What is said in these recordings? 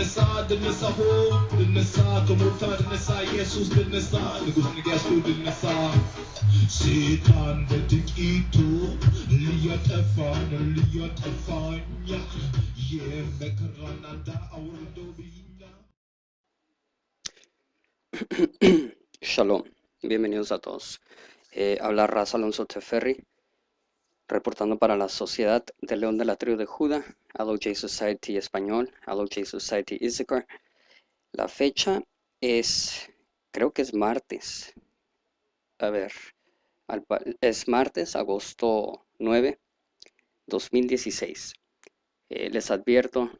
Jesus, ye Shalom, bienvenidos a todos. Eh, habla Raza Alonso Teferri reportando para la Sociedad de León de la Tribu de Juda, Society Español, Allo Society Issachar. La fecha es, creo que es martes. A ver, es martes, agosto 9, 2016. Eh, les advierto,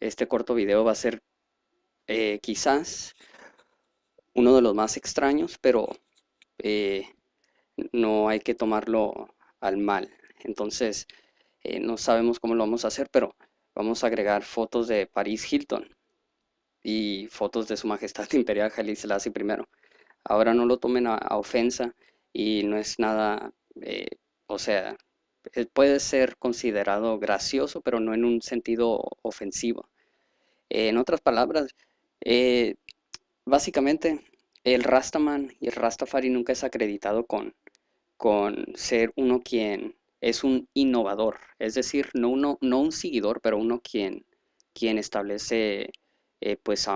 este corto video va a ser eh, quizás uno de los más extraños, pero eh, no hay que tomarlo al mal. Entonces, eh, no sabemos cómo lo vamos a hacer, pero vamos a agregar fotos de París Hilton y fotos de Su Majestad Imperial Haile Selassie I. Ahora no lo tomen a, ofensa y no es nada, eh, o sea, eh, puede ser considerado gracioso, pero no en un sentido ofensivo. en otras palabras, básicamente el Rastaman y el Rastafari nunca es acreditado con ser uno quien es un innovador, es decir, no, uno, no un seguidor, pero uno quien, quien establece eh, pues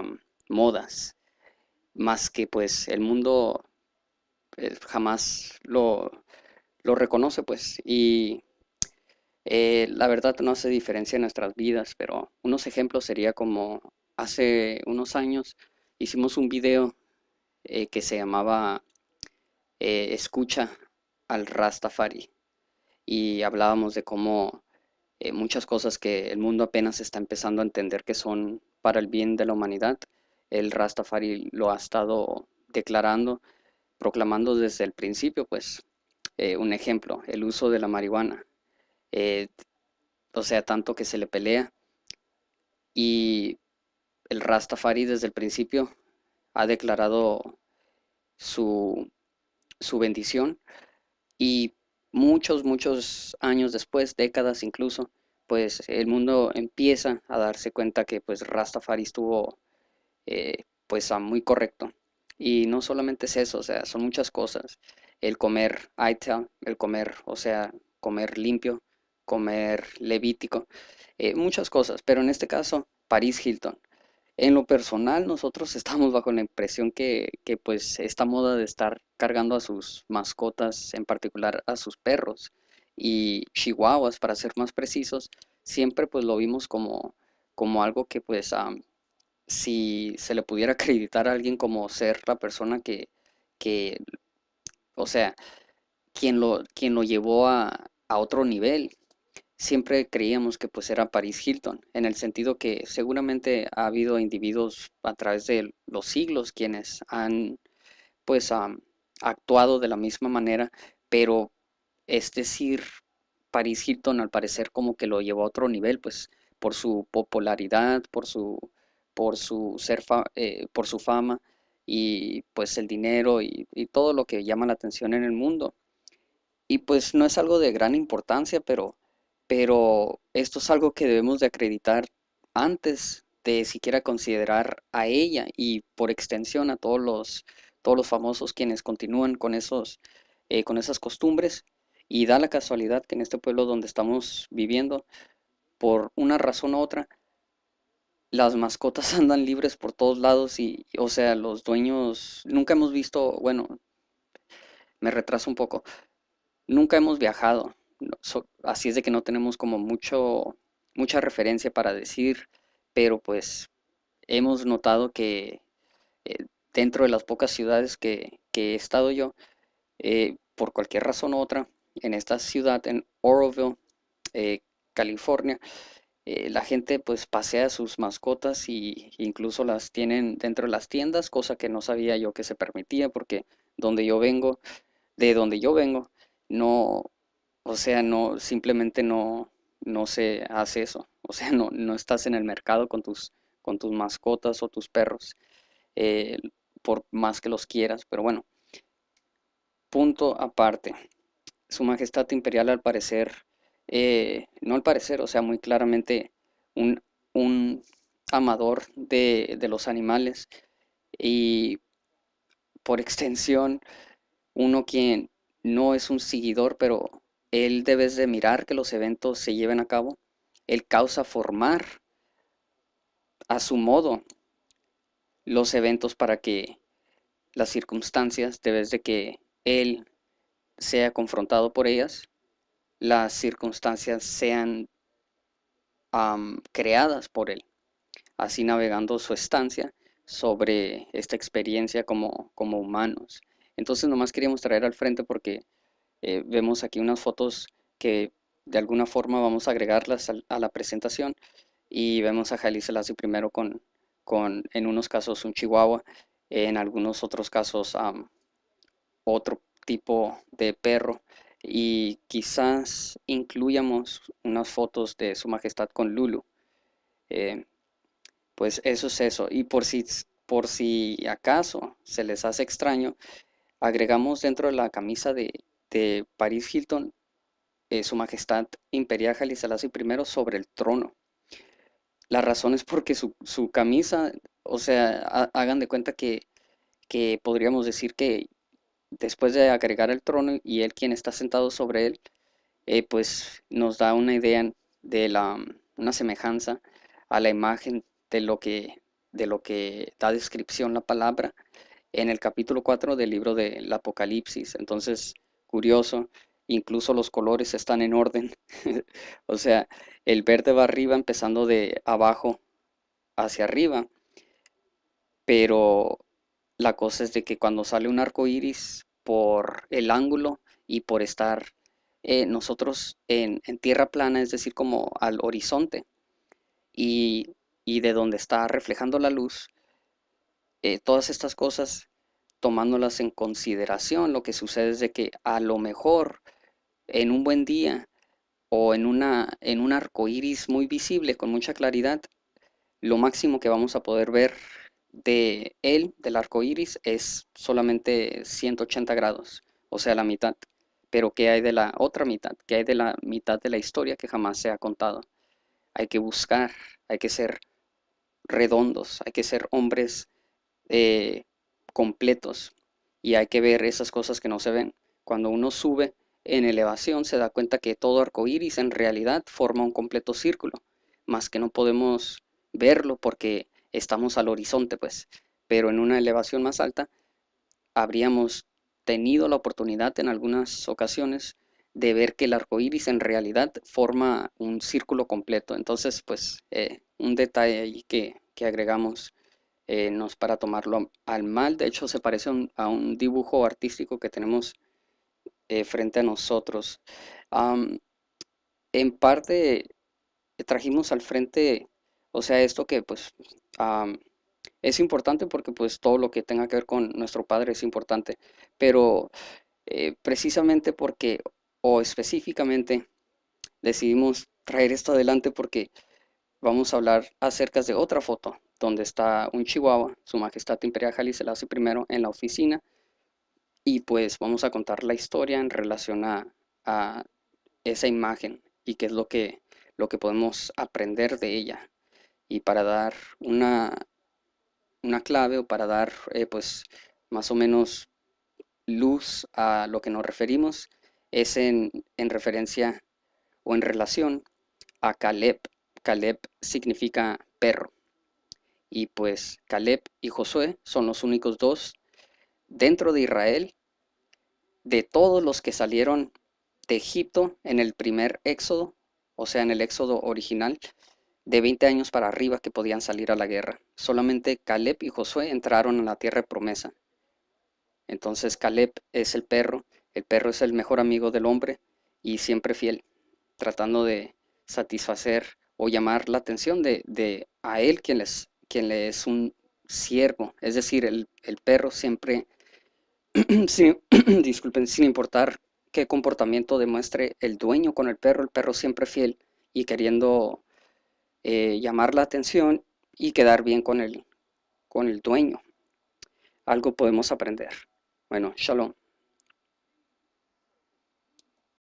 modas, más que pues el mundo eh, jamás lo, reconoce pues y eh, la verdad no hace diferencia en nuestras vidas, pero unos ejemplos sería como hace unos años hicimos un video que se llamaba Escucha al Rastafari y hablábamos de cómo eh, muchas cosas que el mundo apenas está empezando a entender que son para el bien de la humanidad, el Rastafari lo ha estado declarando, proclamando desde el principio, pues eh, un ejemplo, el uso de la marihuana, eh, o sea, tanto que se le pelea y el Rastafari desde el principio ha declarado su, su bendición y muchos, muchos años después, décadas incluso, pues el mundo empieza a darse cuenta que pues Rastafari estuvo eh, pues muy correcto. Y no solamente es eso, o sea, son muchas cosas. El comer Aitel, el comer, o sea, comer limpio, comer levítico, eh, muchas cosas. Pero en este caso, Paris Hilton. En lo personal, nosotros estamos bajo la impresión que, pues esta moda de estar cargando a sus mascotas, en particular a sus perros y chihuahuas, para ser más precisos, siempre pues lo vimos como, como algo que pues si se le pudiera acreditar a alguien como ser la persona que, que o sea, quien lo, quien lo llevó a, a otro nivel, siempre creíamos que pues era Paris Hilton, en el sentido que seguramente ha habido individuos a través de los siglos quienes han pues actuado de la misma manera, pero es este decir, Paris Hilton al parecer como que lo llevó a otro nivel, pues por su popularidad, por su, por su, ser eh, por su fama y pues el dinero y todo lo que llama la atención en el mundo. Y pues no es algo de gran importancia, pero pero esto es algo que debemos de acreditar antes de siquiera considerar a ella y por extensión a todos los, todos los famosos quienes continúan con, esos, eh, con esas costumbres. Y da la casualidad que en este pueblo donde estamos viviendo, por una razón u otra, las mascotas andan libres por todos lados y, o sea, los dueños, nunca hemos visto, bueno, me retraso un poco, nunca hemos viajado así es de que no tenemos como mucho, mucha referencia para decir, pero pues hemos notado que eh, dentro de las pocas ciudades que, he estado yo, eh, por cualquier razón u otra, en esta ciudad, en Oroville, eh, California, la gente pues pasea sus mascotas e incluso las tienen dentro de las tiendas, cosa que no sabía yo que se permitía porque donde yo vengo, de donde yo vengo, no, o sea, no, simplemente no, no se hace eso. O sea, no, no estás en el mercado con tus, con tus mascotas o tus perros, eh, por más que los quieras, pero bueno. Punto aparte. Su Majestad Imperial, al parecer, eh, no al parecer, o sea, muy claramente un, un amador de, de los animales y por extensión uno quien no es un seguidor, pero él debes de mirar que los eventos se lleven a cabo. Él causa formar a su modo los eventos para que las circunstancias, debes de que él sea confrontado por ellas, las circunstancias sean creadas por él, así navegando su estancia sobre esta experiencia como, como humanos. Entonces nomás queríamos traer al frente porque eh, vemos aquí unas fotos que de alguna forma vamos a agregarlas a, la presentación y vemos a Jalí Selassie primero con, con, en unos casos un chihuahua, en algunos otros casos otro tipo de perro y quizás incluyamos unas fotos de su majestad con Lulu. Eh, pues eso es eso. Y por si, por si acaso se les hace extraño, agregamos dentro de la camisa de de París Hilton, eh, Su Majestad Imperial Jalisalazo I sobre el trono. La razón es porque su, camisa, o sea, hagan de cuenta que, podríamos decir que después de agregar el trono y él quien está sentado sobre él, eh, pues nos da una idea de la, una semejanza a la imagen de lo que, de lo que da descripción la palabra en el capítulo 4 del libro del Apocalipsis. Entonces, curioso, incluso los colores están en orden. o sea, el verde va arriba empezando de abajo hacia arriba. Pero la cosa es de que cuando sale un arco iris por el ángulo y por estar eh, nosotros en, tierra plana, es decir, como al horizonte, y, de donde está reflejando la luz, eh, todas estas cosas tomándolas en consideración, lo que sucede es de que a lo mejor en un buen día o en, una, en un arco iris muy visible, con mucha claridad, lo máximo que vamos a poder ver de él, del arco iris, es solamente 180 grados, o sea, la mitad. Pero ¿qué hay de la otra mitad? ¿Qué hay de la mitad de la historia que jamás se ha contado? Hay que buscar, hay que ser redondos, hay que ser hombres eh, completos y hay que ver esas cosas que no se ven. Cuando uno sube en elevación se da cuenta que todo arco iris en realidad forma un completo círculo, más que no podemos verlo porque estamos al horizonte, pues. Pero en una elevación más alta habríamos tenido la oportunidad en algunas ocasiones de ver que el arco iris en realidad forma un círculo completo. Entonces, pues, eh, un detalle ahí que, que agregamos eh, para tomarlo al mal, de hecho se parece a un, dibujo artístico que tenemos eh, frente a nosotros. en parte eh, trajimos al frente, o sea, esto que pues es importante porque pues todo lo que tenga que ver con nuestro Padre es importante, pero eh, precisamente porque o específicamente decidimos traer esto adelante porque vamos a hablar acerca de otra foto donde está un chihuahua, Su Majestad Imperial Jalí hace primero en la oficina. Y pues vamos a contar la historia en relación a, esa imagen y qué es lo que, lo que podemos aprender de ella. Y para dar una, una clave o para dar eh, pues más o menos luz a lo que nos referimos es en, referencia o en relación a Caleb. Caleb significa perro. Y pues Caleb y Josué son los únicos dos dentro de Israel, de todos los que salieron de Egipto en el primer éxodo, o sea, en el éxodo original, de 20 años para arriba que podían salir a la guerra. Solamente Caleb y Josué entraron a la tierra de promesa. Entonces Caleb es el perro, el perro es el mejor amigo del hombre y siempre fiel, tratando de satisfacer o llamar la atención de, de a él quien les quien le es un siervo, es decir, el, perro siempre, disculpen, sin importar qué comportamiento demuestre el dueño con el perro, el perro siempre fiel y queriendo eh, llamar la atención y quedar bien con el, con el dueño. Algo podemos aprender. Bueno, shalom.